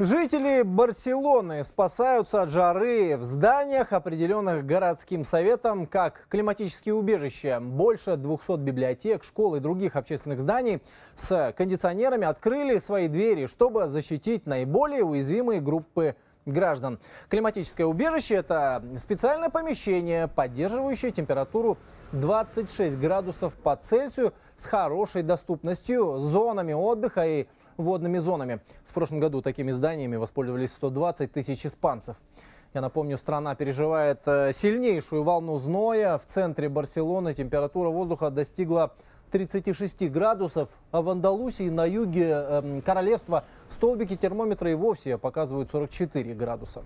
Жители Барселоны спасаются от жары в зданиях, определенных городским советом как климатические убежища. Больше 200 библиотек, школ и других общественных зданий с кондиционерами открыли свои двери, чтобы защитить наиболее уязвимые группы граждан. Климатическое убежище – это специальное помещение, поддерживающее температуру 26 градусов по Цельсию с хорошей доступностью, зонами отдыха и водными зонами. В прошлом году такими зданиями воспользовались 120 тысяч испанцев. Я напомню, страна переживает э, сильнейшую волну зноя. В центре Барселоны температура воздуха достигла 36 градусов, а в Андалусии на юге э, королевства столбики термометра и вовсе показывают 44 градуса.